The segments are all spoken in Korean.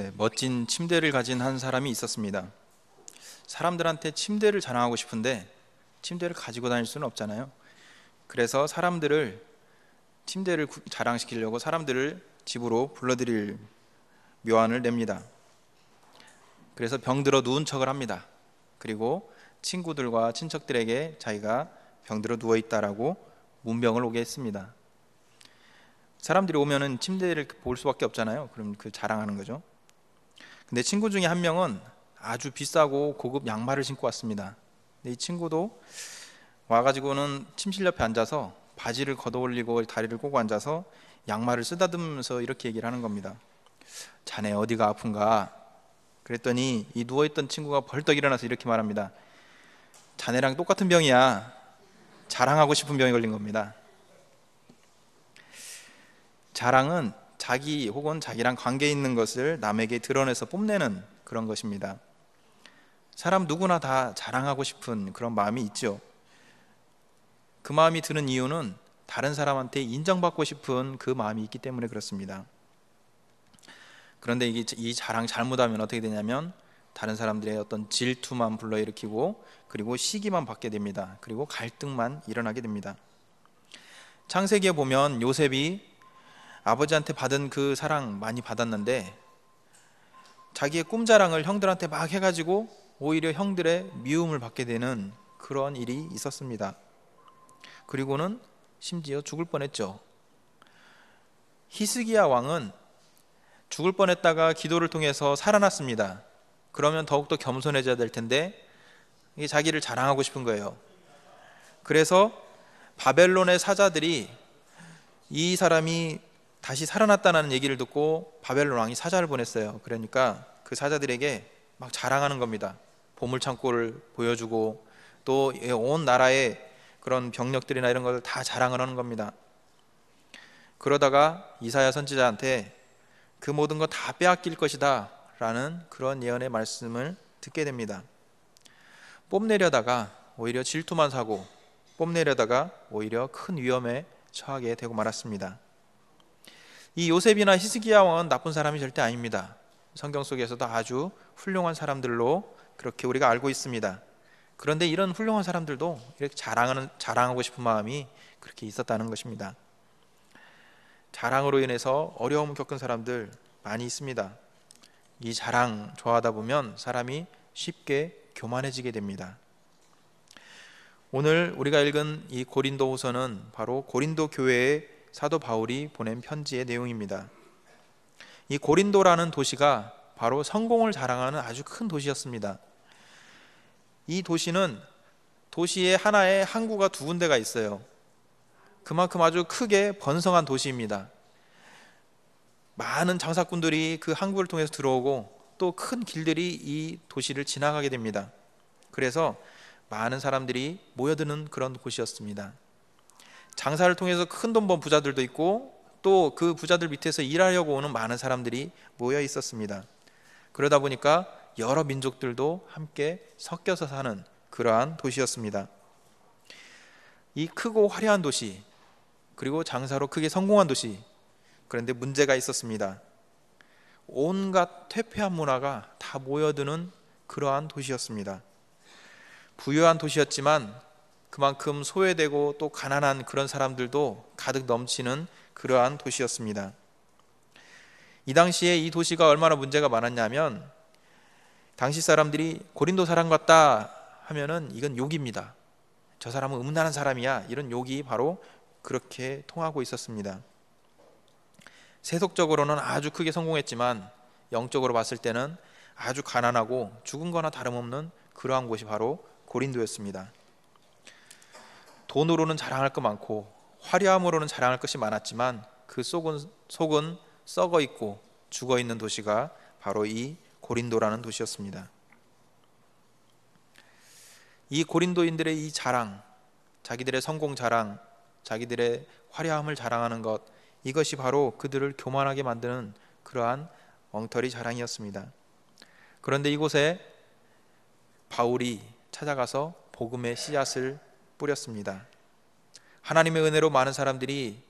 네, 멋진 침대를 가진 한 사람이 있었습니다. 사람들한테 침대를 자랑하고 싶은데 침대를 가지고 다닐 수는 없잖아요. 그래서 사람들을 침대를 자랑시키려고 사람들을 집으로 불러들일 묘안을 냅니다. 그래서 병들어 누운 척을 합니다. 그리고 친구들과 친척들에게 자기가 병들어 누워 있다라고 문병을 오게 했습니다. 사람들이 오면은 침대를 볼 수밖에 없잖아요. 그럼 그 자랑하는 거죠. 근데 친구 중에 한 명은 아주 비싸고 고급 양말을 신고 왔습니다. 근데 이 친구도 와가지고는 침실 옆에 앉아서 바지를 걷어올리고 다리를 꼬고 앉아서 양말을 쓰다듬으면서 이렇게 얘기를 하는 겁니다. 자네 어디가 아픈가? 그랬더니 이 누워있던 친구가 벌떡 일어나서 이렇게 말합니다. 자네랑 똑같은 병이야. 자랑하고 싶은 병이 걸린 겁니다. 자랑은 자기 혹은 자기랑 관계 있는 것을 남에게 드러내서 뽐내는 그런 것입니다. 사람 누구나 다 자랑하고 싶은 그런 마음이 있죠. 그 마음이 드는 이유는 다른 사람한테 인정받고 싶은 그 마음이 있기 때문에 그렇습니다. 그런데 이 자랑 잘못하면 어떻게 되냐면 다른 사람들의 어떤 질투만 불러일으키고 그리고 시기만 받게 됩니다. 그리고 갈등만 일어나게 됩니다. 창세기에 보면 요셉이 아버지한테 받은 그 사랑 많이 받았는데 자기의 꿈자랑을 형들한테 막 해가지고 오히려 형들의 미움을 받게 되는 그런 일이 있었습니다. 그리고는 심지어 죽을 뻔했죠. 히스기야 왕은 죽을 뻔했다가 기도를 통해서 살아났습니다. 그러면 더욱더 겸손해져야 될 텐데 이게 자기를 자랑하고 싶은 거예요. 그래서 바벨론의 사자들이 이 사람이 다시 살아났다는 얘기를 듣고 바벨론 왕이 사자를 보냈어요. 그러니까 그 사자들에게 막 자랑하는 겁니다. 보물 창고를 보여주고 또온 예, 나라의 그런 병력들이나 이런 것을 다 자랑을 하는 겁니다. 그러다가 이사야 선지자한테 그 모든 거 다 빼앗길 것이다라는 그런 예언의 말씀을 듣게 됩니다. 뽐내려다가 오히려 질투만 사고 뽐내려다가 오히려 큰 위험에 처하게 되고 말았습니다. 이 요셉이나 히스기야 왕은 나쁜 사람이 절대 아닙니다. 성경 속에서도 아주 훌륭한 사람들로 그렇게 우리가 알고 있습니다. 그런데 이런 훌륭한 사람들도 이렇게 자랑하는 자랑하고 싶은 마음이 그렇게 있었다는 것입니다. 자랑으로 인해서 어려움 겪은 사람들 많이 있습니다. 이 자랑 좋아하다 보면 사람이 쉽게 교만해지게 됩니다. 오늘 우리가 읽은 이 고린도후서는 바로 고린도 교회의 사도 바울이 보낸 편지의 내용입니다. 이 고린도라는 도시가 바로 성공을 자랑하는 아주 큰 도시였습니다. 이 도시는 도시의 하나에 항구가 두 군데가 있어요. 그만큼 아주 크게 번성한 도시입니다. 많은 장사꾼들이 그 항구를 통해서 들어오고 또 큰 길들이 이 도시를 지나가게 됩니다. 그래서 많은 사람들이 모여드는 그런 곳이었습니다. 장사를 통해서 큰 돈 번 부자들도 있고 또 그 부자들 밑에서 일하려고 오는 많은 사람들이 모여 있었습니다. 그러다 보니까 여러 민족들도 함께 섞여서 사는 그러한 도시였습니다. 이 크고 화려한 도시 그리고 장사로 크게 성공한 도시 그런데 문제가 있었습니다. 온갖 퇴폐한 문화가 다 모여드는 그러한 도시였습니다. 부유한 도시였지만 그만큼 소외되고 또 가난한 그런 사람들도 가득 넘치는 그러한 도시였습니다. 이 당시에 이 도시가 얼마나 문제가 많았냐면 당시 사람들이 고린도 사람 같다 하면은 이건 욕입니다. 저 사람은 음란한 사람이야. 이런 욕이 바로 그렇게 통하고 있었습니다. 세속적으로는 아주 크게 성공했지만 영적으로 봤을 때는 아주 가난하고 죽은 거나 다름없는 그러한 곳이 바로 고린도였습니다. 돈으로는 자랑할 것 많고 화려함으로는 자랑할 것이 많았지만 그 속은 속은 썩어 있고 죽어 있는 도시가 바로 이 고린도라는 도시였습니다. 이 고린도인들의 이 자랑, 자기들의 성공 자랑, 자기들의 화려함을 자랑하는 것 이것이 바로 그들을 교만하게 만드는 그러한 엉터리 자랑이었습니다. 그런데 이곳에 바울이 찾아가서 복음의 씨앗을 뿌렸습니다. 하나님의 은혜로 많은 사람들이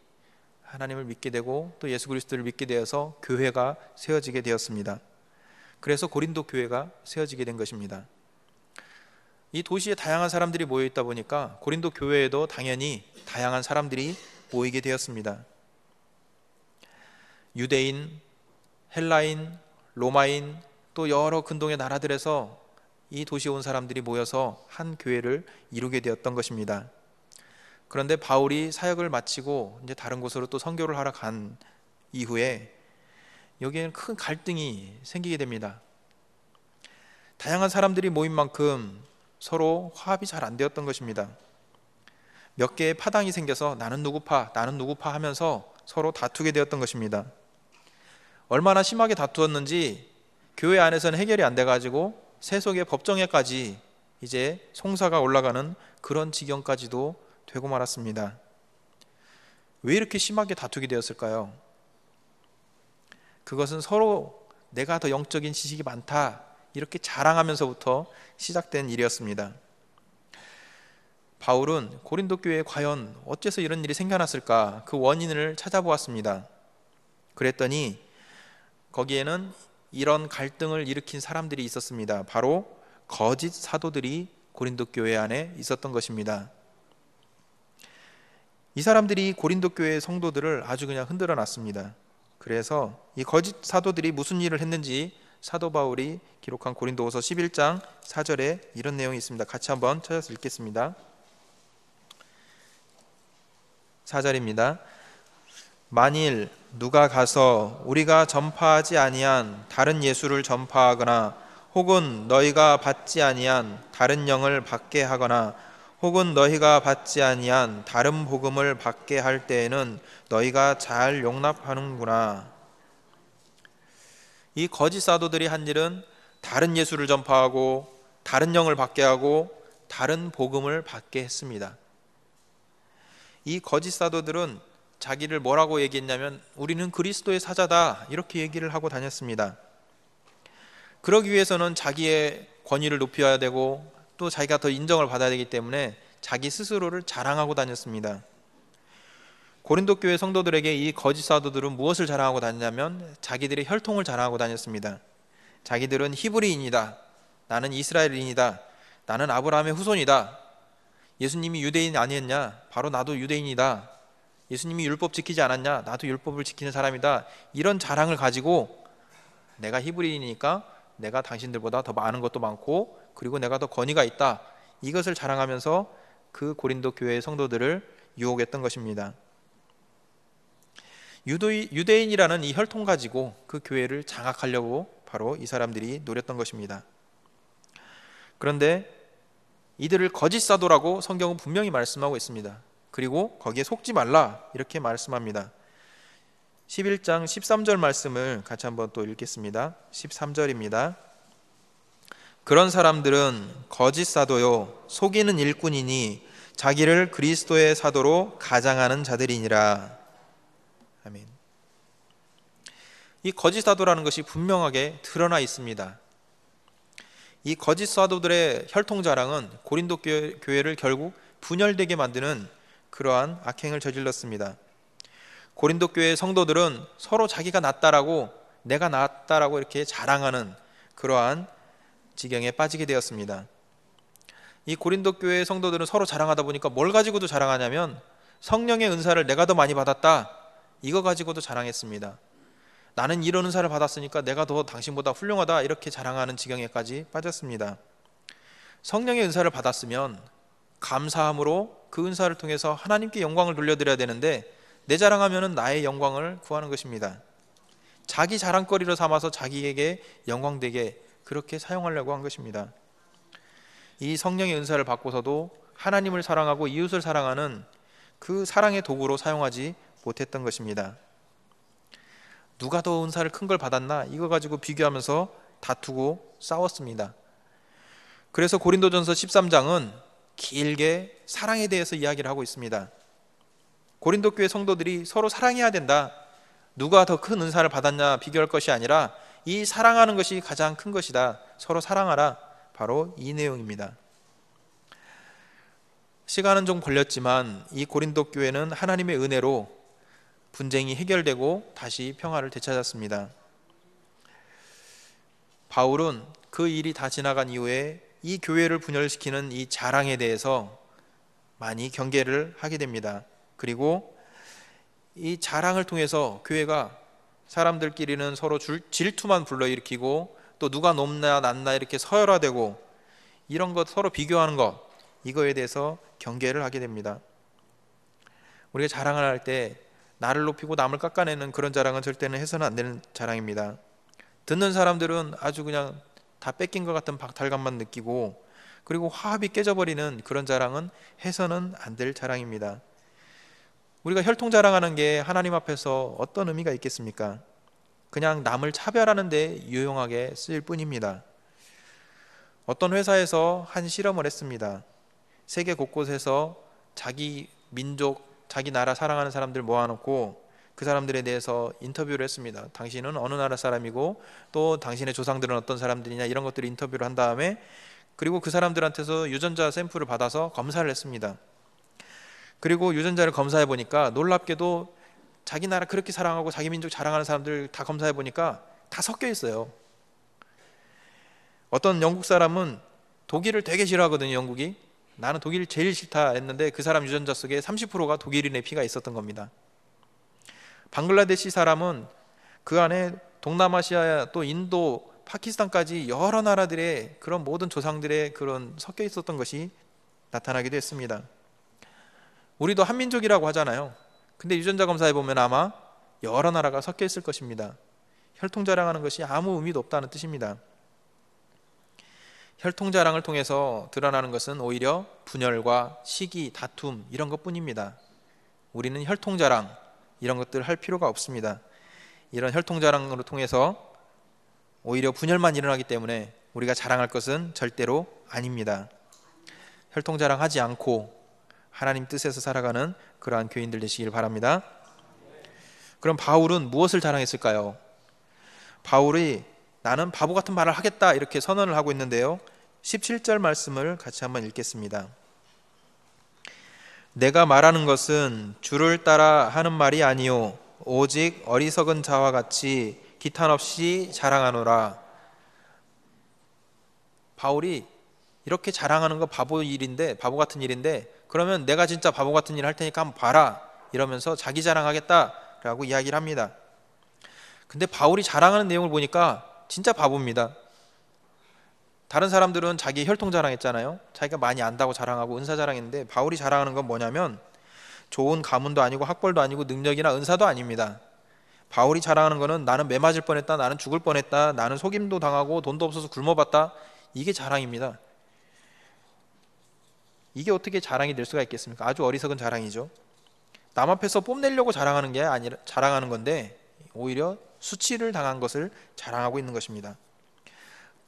하나님을 믿게 되고 또 예수 그리스도를 믿게 되어서 교회가 세워지게 되었습니다. 그래서 고린도 교회가 세워지게 된 것입니다. 이 도시에 다양한 사람들이 모여 있다 보니까 고린도 교회에도 당연히 다양한 사람들이 모이게 되었습니다. 유대인, 헬라인, 로마인 또 여러 근동의 나라들에서 이 도시에 온 사람들이 모여서 한 교회를 이루게 되었던 것입니다. 그런데 바울이 사역을 마치고 이제 다른 곳으로 또 선교를 하러 간 이후에 여기에는 큰 갈등이 생기게 됩니다. 다양한 사람들이 모인 만큼 서로 화합이 잘 안 되었던 것입니다. 몇 개의 파당이 생겨서 나는 누구파, 나는 누구파 하면서 서로 다투게 되었던 것입니다. 얼마나 심하게 다투었는지 교회 안에서는 해결이 안 돼가지고 세속의 법정에까지 이제 송사가 올라가는 그런 지경까지도 되고 말았습니다. 왜 이렇게 심하게 다투게 되었을까요? 그것은 서로 내가 더 영적인 지식이 많다 이렇게 자랑하면서부터 시작된 일이었습니다. 바울은 고린도 교회에 과연 어째서 이런 일이 생겨났을까 그 원인을 찾아보았습니다. 그랬더니 거기에는 이런 갈등을 일으킨 사람들이 있었습니다. 바로 거짓 사도들이 고린도 교회 안에 있었던 것입니다. 이 사람들이 고린도 교회의 성도들을 아주 그냥 흔들어 놨습니다. 그래서 이 거짓 사도들이 무슨 일을 했는지 사도 바울이 기록한 고린도후서 11장 4절에 이런 내용이 있습니다. 같이 한번 찾아서 읽겠습니다. 4절입니다. 만일 누가 가서 우리가 전파하지 아니한 다른 예수를 전파하거나 혹은 너희가 받지 아니한 다른 영을 받게 하거나 혹은 너희가 받지 아니한 다른 복음을 받게 할 때에는 너희가 잘 용납하는구나. 이 거짓 사도들이 한 일은 다른 예수를 전파하고 다른 영을 받게 하고 다른 복음을 받게 했습니다. 이 거짓 사도들은 자기를 뭐라고 얘기했냐면 우리는 그리스도의 사자다 이렇게 얘기를 하고 다녔습니다. 그러기 위해서는 자기의 권위를 높여야 되고 또 자기가 더 인정을 받아야 되기 때문에 자기 스스로를 자랑하고 다녔습니다. 고린도 교회 성도들에게 이 거짓 사도들은 무엇을 자랑하고 다녔냐면 자기들의 혈통을 자랑하고 다녔습니다. 자기들은 히브리인이다. 나는 이스라엘인이다. 나는 아브라함의 후손이다. 예수님이 유대인 아니었냐? 바로 나도 유대인이다. 예수님이 율법 지키지 않았냐? 나도 율법을 지키는 사람이다. 이런 자랑을 가지고 내가 히브리인이니까 내가 당신들보다 더 많은 것도 많고 그리고 내가 더 권위가 있다. 이것을 자랑하면서 그 고린도 교회의 성도들을 유혹했던 것입니다. 유대인, 이라는이 혈통 가지고 그 교회를 장악하려고 바로 이 사람들이 노렸던 것입니다. 그런데 이들을 거짓 사도라고 성경은 분명히 말씀하고 있습니다. 그리고 거기에 속지 말라 이렇게 말씀합니다. 11장 13절 말씀을 같이 한번 또 읽겠습니다. 13절입니다. 그런 사람들은 거짓 사도요 속이는 일꾼이니 자기를 그리스도의 사도로 가장하는 자들이니라. 아멘. 이 거짓 사도라는 것이 분명하게 드러나 있습니다. 이 거짓 사도들의 혈통 자랑은 고린도 교회를 결국 분열되게 만드는 그러한 악행을 저질렀습니다. 고린도 교회의 성도들은 서로 자기가 낫다라고 내가 낫다라고 이렇게 자랑하는 그러한 지경에 빠지게 되었습니다. 이 고린도 교회의 성도들은 서로 자랑하다 보니까 뭘 가지고도 자랑하냐면 성령의 은사를 내가 더 많이 받았다. 이거 가지고도 자랑했습니다. 나는 이런 은사를 받았으니까 내가 더 당신보다 훌륭하다 이렇게 자랑하는 지경에까지 빠졌습니다. 성령의 은사를 받았으면 감사함으로 그 은사를 통해서 하나님께 영광을 돌려드려야 되는데 내 자랑하면 나의 영광을 구하는 것입니다. 자기 자랑거리로 삼아서 자기에게 영광되게 그렇게 사용하려고 한 것입니다. 이 성령의 은사를 받고서도 하나님을 사랑하고 이웃을 사랑하는 그 사랑의 도구로 사용하지 못했던 것입니다. 누가 더 은사를 큰 걸 받았나 이거 가지고 비교하면서 다투고 싸웠습니다. 그래서 고린도전서 13장은 길게 사랑에 대해서 이야기를 하고 있습니다. 고린도 교회 성도들이 서로 사랑해야 된다. 누가 더 큰 은사를 받았냐 비교할 것이 아니라 이 사랑하는 것이 가장 큰 것이다. 서로 사랑하라. 바로 이 내용입니다. 시간은 좀 걸렸지만 이 고린도 교회는 하나님의 은혜로 분쟁이 해결되고 다시 평화를 되찾았습니다. 바울은 그 일이 다 지나간 이후에 이 교회를 분열시키는 이 자랑에 대해서 많이 경계를 하게 됩니다. 그리고 이 자랑을 통해서 교회가 사람들끼리는 서로 질투만 불러일으키고 또 누가 높나 낮나 이렇게 서열화되고 이런 것 서로 비교하는 것 이거에 대해서 경계를 하게 됩니다. 우리가 자랑을 할 때 나를 높이고 남을 깎아내는 그런 자랑은 절대는 해서는 안 되는 자랑입니다. 듣는 사람들은 아주 그냥 다 뺏긴 것 같은 박탈감만 느끼고 그리고 화합이 깨져버리는 그런 자랑은 해서는 안 될 자랑입니다. 우리가 혈통 자랑하는 게 하나님 앞에서 어떤 의미가 있겠습니까? 그냥 남을 차별하는 데 유용하게 쓰일 뿐입니다. 어떤 회사에서 한 실험을 했습니다. 세계 곳곳에서 자기 민족, 자기 나라 사랑하는 사람들 모아놓고 그 사람들에 대해서 인터뷰를 했습니다. 당신은 어느 나라 사람이고 또 당신의 조상들은 어떤 사람들이냐 이런 것들을 인터뷰를 한 다음에 그리고 그 사람들한테서 유전자 샘플을 받아서 검사를 했습니다. 그리고 유전자를 검사해 보니까 놀랍게도 자기 나라 그렇게 사랑하고 자기 민족 자랑하는 사람들 다 검사해 보니까 다 섞여 있어요. 어떤 영국 사람은 독일을 되게 싫어하거든요, 영국이. 나는 독일 제일 싫다 했는데 그 사람 유전자 속에 30%가 독일인의 피가 있었던 겁니다. 방글라데시 사람은 그 안에 동남아시아 또 인도, 파키스탄까지 여러 나라들의 그런 모든 조상들의 그런 섞여 있었던 것이 나타나기도 했습니다. 우리도 한민족이라고 하잖아요. 근데 유전자 검사에 보면 아마 여러 나라가 섞여 있을 것입니다. 혈통 자랑하는 것이 아무 의미도 없다는 뜻입니다. 혈통 자랑을 통해서 드러나는 것은 오히려 분열과 시기, 다툼 이런 것뿐입니다. 우리는 혈통 자랑, 이런 것들 을할 필요가 없습니다. 이런 혈통자랑으로 통해서 오히려 분열만 일어나기 때문에 우리가 자랑할 것은 절대로 아닙니다. 혈통자랑 하지 않고 하나님 뜻에서 살아가는 그러한 교인들 되시길 바랍니다. 그럼 바울은 무엇을 자랑했을까요? 바울이 나는 바보 같은 말을 하겠다 이렇게 선언을 하고 있는데요. 17절 말씀을 같이 한번 읽겠습니다. 내가 말하는 것은 주를 따라 하는 말이 아니오 오직 어리석은 자와 같이 기탄 없이 자랑하노라. 바울이 이렇게 자랑하는 거 바보 일인데 바보 같은 일인데 그러면 내가 진짜 바보 같은 일 할 테니까 한번 봐라 이러면서 자기 자랑하겠다라고 이야기를 합니다. 근데 바울이 자랑하는 내용을 보니까 진짜 바보입니다. 다른 사람들은 자기 혈통 자랑했잖아요. 자기가 많이 안다고 자랑하고 은사 자랑했는데 바울이 자랑하는 건 뭐냐면 좋은 가문도 아니고 학벌도 아니고 능력이나 은사도 아닙니다. 바울이 자랑하는 거는 나는 매 맞을 뻔했다, 나는 죽을 뻔했다, 나는 속임도 당하고 돈도 없어서 굶어봤다. 이게 자랑입니다. 이게 어떻게 자랑이 될 수가 있겠습니까? 아주 어리석은 자랑이죠. 남 앞에서 뽐내려고 자랑하는 게 아니라 자랑하는 건데 오히려 수치를 당한 것을 자랑하고 있는 것입니다.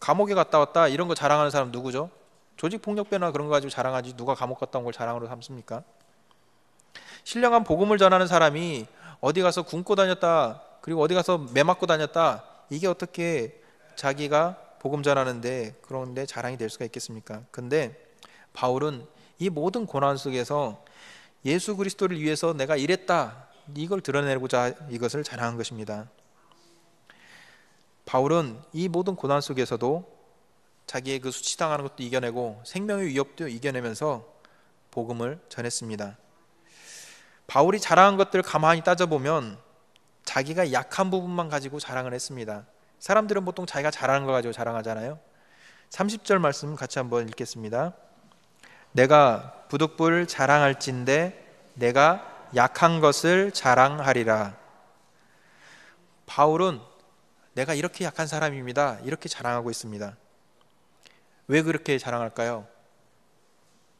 감옥에 갔다 왔다 이런 거 자랑하는 사람 누구죠? 조직폭력배나 그런 거 가지고 자랑하지 누가 감옥 갔다 온 걸 자랑으로 삼습니까? 신령한 복음을 전하는 사람이 어디 가서 굶고 다녔다 그리고 어디 가서 매 맞고 다녔다 이게 어떻게 자기가 복음 전하는데 그런데 자랑이 될 수가 있겠습니까? 근데 바울은 이 모든 고난 속에서 예수 그리스도를 위해서 내가 이랬다 이걸 드러내고자 이것을 자랑한 것입니다. 바울은 이 모든 고난 속에서도 자기의 그 수치당하는 것도 이겨내고 생명의 위협도 이겨내면서 복음을 전했습니다. 바울이 자랑한 것들을 가만히 따져보면 자기가 약한 부분만 가지고 자랑을 했습니다. 사람들은 보통 자기가 잘하는 걸 가지고 자랑하잖아요. 30절 말씀 같이 한번 읽겠습니다. 내가 부득불 자랑할진데 내가 약한 것을 자랑하리라. 바울은 내가 이렇게 약한 사람입니다. 이렇게 자랑하고 있습니다. 왜 그렇게 자랑할까요?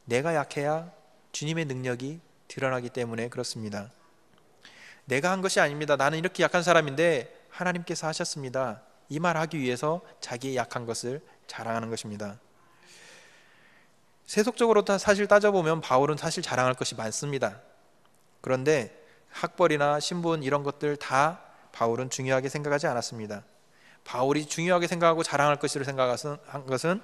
내가 약해야 주님의 능력이 드러나기 때문에 그렇습니다. 내가 한 것이 아닙니다. 나는 이렇게 약한 사람인데 하나님께서 하셨습니다. 이 말하기 위해서 자기의 약한 것을 자랑하는 것입니다. 세속적으로 사실 따져보면 바울은 사실 자랑할 것이 많습니다. 그런데 학벌이나 신분 이런 것들 다 바울은 중요하게 생각하지 않았습니다. 바울이 중요하게 생각하고 자랑할 것이로 생각한 것은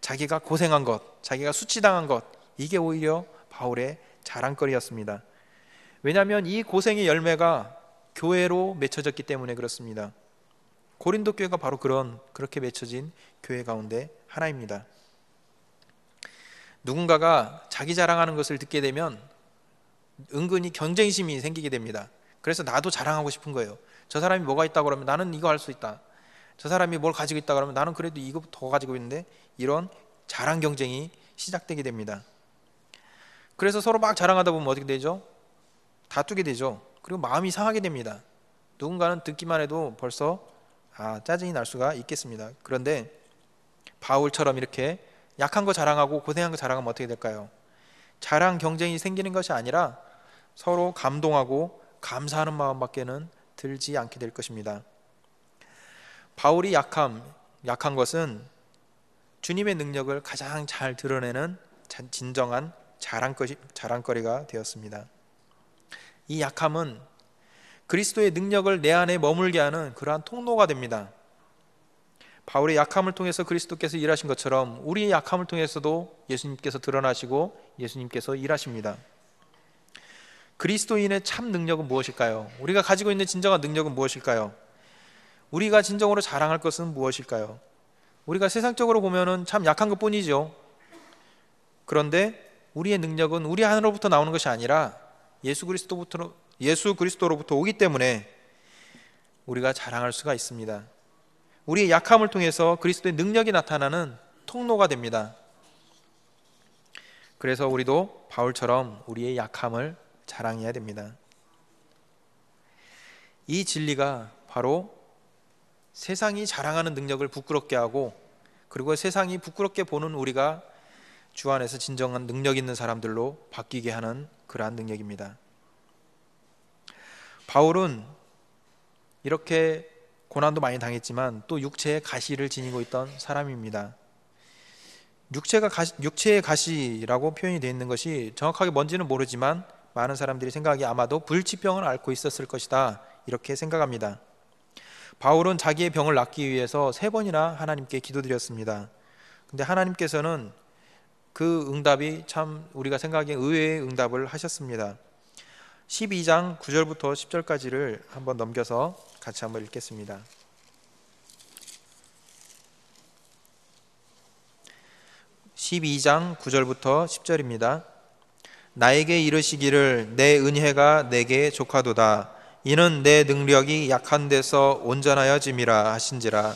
자기가 고생한 것, 자기가 수치당한 것, 이게 오히려 바울의 자랑거리였습니다. 왜냐하면 이 고생의 열매가 교회로 맺혀졌기 때문에 그렇습니다. 고린도 교회가 바로 그런 그렇게 맺혀진 교회 가운데 하나입니다. 누군가가 자기 자랑하는 것을 듣게 되면 은근히 경쟁심이 생기게 됩니다. 그래서 나도 자랑하고 싶은 거예요. 저 사람이 뭐가 있다 그러면 나는 이거 할 수 있다. 저 사람이 뭘 가지고 있다 그러면 나는 그래도 이거 더 가지고 있는데 이런 자랑 경쟁이 시작되게 됩니다. 그래서 서로 막 자랑하다 보면 어떻게 되죠? 다투게 되죠. 그리고 마음이 상하게 됩니다. 누군가는 듣기만 해도 벌써 아, 짜증이 날 수가 있겠습니다. 그런데 바울처럼 이렇게 약한 거 자랑하고 고생한 거 자랑하면 어떻게 될까요? 자랑 경쟁이 생기는 것이 아니라 서로 감동하고 감사하는 마음밖에는 들지 않게 될 것입니다. 바울이 약함, 약한 것은 주님의 능력을 가장 잘 드러내는 진정한 자랑거리가 되었습니다. 이 약함은 그리스도의 능력을 내 안에 머물게 하는 그러한 통로가 됩니다. 바울의 약함을 통해서 그리스도께서 일하신 것처럼 우리의 약함을 통해서도 예수님께서 드러나시고 예수님께서 일하십니다. 그리스도인의 참 능력은 무엇일까요? 우리가 가지고 있는 진정한 능력은 무엇일까요? 우리가 진정으로 자랑할 것은 무엇일까요? 우리가 세상적으로 보면은 참 약한 것 뿐이죠. 그런데 우리의 능력은 우리 하늘로부터 나오는 것이 아니라 예수 그리스도부터 예수 그리스도로부터 오기 때문에 우리가 자랑할 수가 있습니다. 우리의 약함을 통해서 그리스도의 능력이 나타나는 통로가 됩니다. 그래서 우리도 바울처럼 우리의 약함을 자랑해야 됩니다. 이 진리가 바로 세상이 자랑하는 능력을 부끄럽게 하고 그리고 세상이 부끄럽게 보는 우리가 주 안에서 진정한 능력 있는 사람들로 바뀌게 하는 그러한 능력입니다. 바울은 이렇게 고난도 많이 당했지만 또 육체의 가시를 지니고 있던 사람입니다. 육체가 가시, 육체의 가시라고 표현이 되어 있는 것이 정확하게 뭔지는 모르지만 많은 사람들이 생각하기 아마도 불치병을 앓고 있었을 것이다 이렇게 생각합니다. 바울은 자기의 병을 낫기 위해서 세 번이나 하나님께 기도드렸습니다. 근데 하나님께서는 그 응답이 참 우리가 생각하기엔 의외의 응답을 하셨습니다. 12장 9절부터 10절까지를 한번 넘겨서 같이 한번 읽겠습니다. 십이장 9절부터 10절입니다. 나에게 이르시기를 내 은혜가 내게 족하도다 이는 내 능력이 약한 데서 온전하여짐이라 하신지라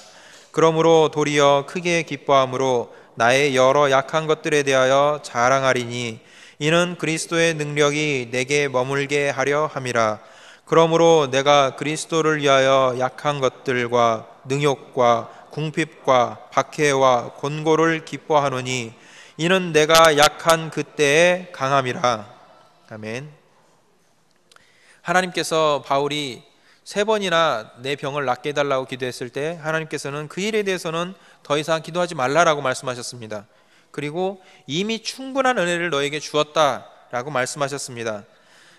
그러므로 도리어 크게 기뻐함으로 나의 여러 약한 것들에 대하여 자랑하리니 이는 그리스도의 능력이 내게 머물게 하려 함이라 그러므로 내가 그리스도를 위하여 약한 것들과 능욕과 궁핍과 박해와 곤고를 기뻐하노니 이는 내가 약한 그때의 강함이라. 아멘. 하나님께서 바울이 세 번이나 내 병을 낫게 해달라고 기도했을 때 하나님께서는 그 일에 대해서는 더 이상 기도하지 말라라고 말씀하셨습니다. 그리고 이미 충분한 은혜를 너에게 주었다라고 말씀하셨습니다.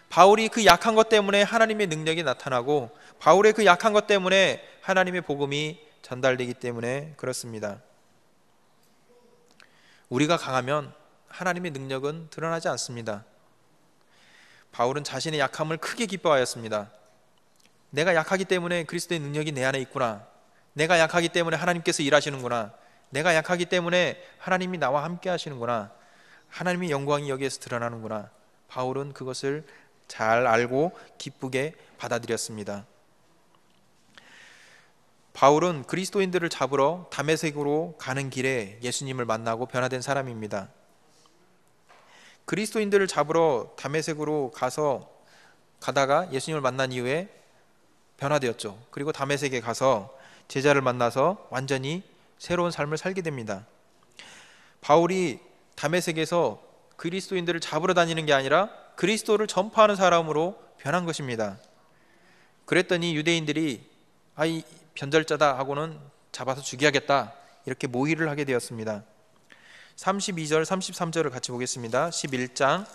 바울이 그 약한 것 때문에 하나님의 능력이 나타나고 바울의 그 약한 것 때문에 하나님의 복음이 전달되기 때문에 그렇습니다. 우리가 강하면 하나님의 능력은 드러나지 않습니다. 바울은 자신의 약함을 크게 기뻐하였습니다. 내가 약하기 때문에 그리스도의 능력이 내 안에 있구나. 내가 약하기 때문에 하나님께서 일하시는구나. 내가 약하기 때문에 하나님이 나와 함께 하시는구나. 하나님의 영광이 여기에서 드러나는구나. 바울은 그것을 잘 알고 기쁘게 받아들였습니다. 바울은 그리스도인들을 잡으러 담에색으로 가는 길에 예수님을 만나고 변화된 사람입니다. 그리스도인들을 잡으러 담에색으로 가서 가다가 예수님을 만난 이후에 변화되었죠. 그리고 담에색에 가서 제자를 만나서 완전히 새로운 삶을 살게 됩니다. 바울이 담에색에서 그리스도인들을 잡으러 다니는 게 아니라 그리스도를 전파하는 사람으로 변한 것입니다. 그랬더니 유대인들이 아, 변절자다 하고는 잡아서 죽여야겠다 이렇게 모의를 하게 되었습니다. 32절 33절을 같이 보겠습니다. 11장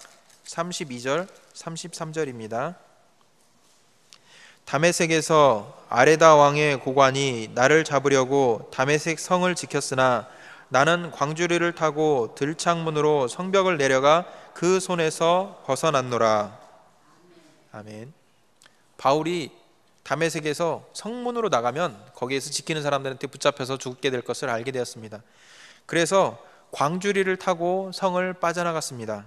32절 33절입니다. 다메섹에서 아레다 왕의 고관이 나를 잡으려고 다메섹 성을 지켰으나 나는 광주리를 타고 들창문으로 성벽을 내려가 그 손에서 벗어났노라. 아멘. 바울이 담의 색에서 성문으로 나가면 거기에서 지키는 사람들한테 붙잡혀서 죽게 될 것을 알게 되었습니다. 그래서 광주리를 타고 성을 빠져나갔습니다.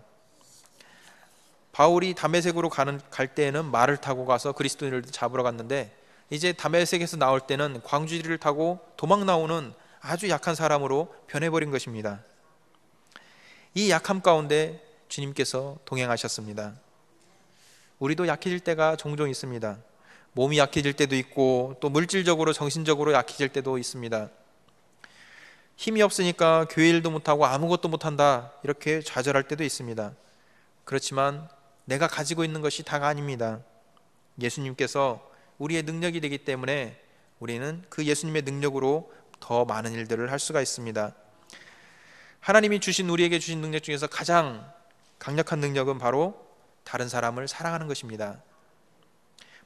바울이 담메색으로 가는 갈 때에는 말을 타고 가서 그리스도인을 잡으러 갔는데 이제 담메색에서 나올 때는 광주리를 타고 도망 나오는 아주 약한 사람으로 변해버린 것입니다. 이 약함 가운데 주님께서 동행하셨습니다. 우리도 약해질 때가 종종 있습니다. 몸이 약해질 때도 있고 또 물질적으로 정신적으로 약해질 때도 있습니다. 힘이 없으니까 교회 일도 못하고 아무것도 못한다 이렇게 좌절할 때도 있습니다. 그렇지만 내가 가지고 있는 것이 다가 아닙니다. 예수님께서 우리의 능력이 되기 때문에 우리는 그 예수님의 능력으로 더 많은 일들을 할 수가 있습니다. 하나님이 주신 우리에게 주신 능력 중에서 가장 강력한 능력은 바로 다른 사람을 사랑하는 것입니다.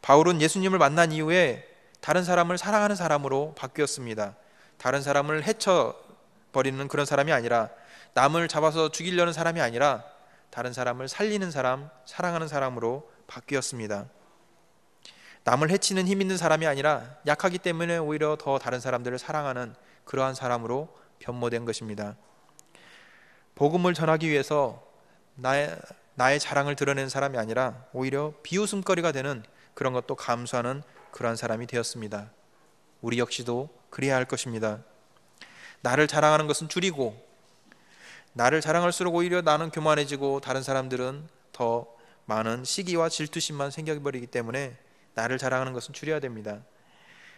바울은 예수님을 만난 이후에 다른 사람을 사랑하는 사람으로 바뀌었습니다. 다른 사람을 해쳐 버리는 그런 사람이 아니라 남을 잡아서 죽이려는 사람이 아니라 다른 사람을 살리는 사람, 사랑하는 사람으로 바뀌었습니다. 남을 해치는 힘 있는 사람이 아니라 약하기 때문에 오히려 더 다른 사람들을 사랑하는 그러한 사람으로 변모된 것입니다. 복음을 전하기 위해서 나의, 나의 자랑을 드러낸 사람이 아니라 오히려 비웃음거리가 되는 그런 것도 감수하는 그러한 사람이 되었습니다. 우리 역시도 그래야 할 것입니다. 나를 자랑하는 것은 줄이고 나를 자랑할수록 오히려 나는 교만해지고 다른 사람들은 더 많은 시기와 질투심만 생겨버리기 때문에 나를 자랑하는 것은 줄여야 됩니다.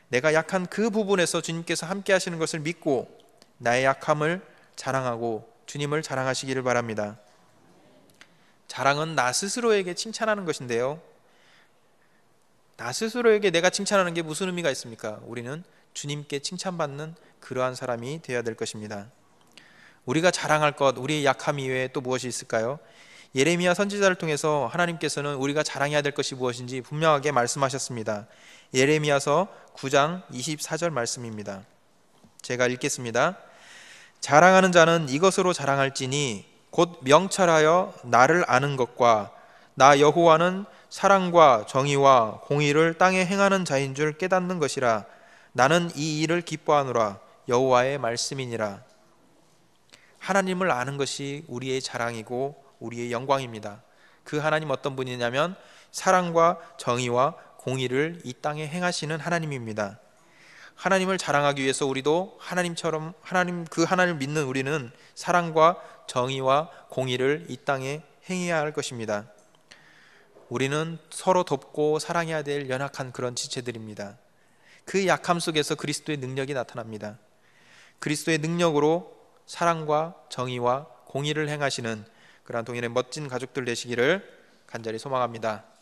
내가 약한 그 부분에서 주님께서 함께 하시는 것을 믿고 나의 약함을 자랑하고 주님을 자랑하시기를 바랍니다. 자랑은 나 스스로에게 칭찬하는 것인데요. 나 스스로에게 내가 칭찬하는 게 무슨 의미가 있습니까? 우리는 주님께 칭찬받는 그러한 사람이 되어야 될 것입니다. 우리가 자랑할 것, 우리의 약함 이외에 또 무엇이 있을까요? 예레미야 선지자를 통해서 하나님께서는 우리가 자랑해야 될 것이 무엇인지 분명하게 말씀하셨습니다. 예레미야서 9장 24절 말씀입니다. 제가 읽겠습니다. 자랑하는 자는 이것으로 자랑할지니 곧 명철하여 나를 아는 것과 나 여호와는 사랑과 정의와 공의를 땅에 행하는 자인 줄 깨닫는 것이라 나는 이 일을 기뻐하노라 여호와의 말씀이니라 하나님을 아는 것이 우리의 자랑이고 우리의 영광입니다. 그 하나님 어떤 분이냐면 사랑과 정의와 공의를 이 땅에 행하시는 하나님입니다. 하나님을 자랑하기 위해서 우리도 하나님처럼 하나님 그 하나님을 믿는 우리는 사랑과 정의와 공의를 이 땅에 행해야 할 것입니다. 우리는 서로 돕고 사랑해야 될 연약한 그런 지체들입니다. 그 약함 속에서 그리스도의 능력이 나타납니다. 그리스도의 능력으로 사랑과 정의와 공의를 행하시는 그러한 동일의 멋진 가족들 되시기를 간절히 소망합니다.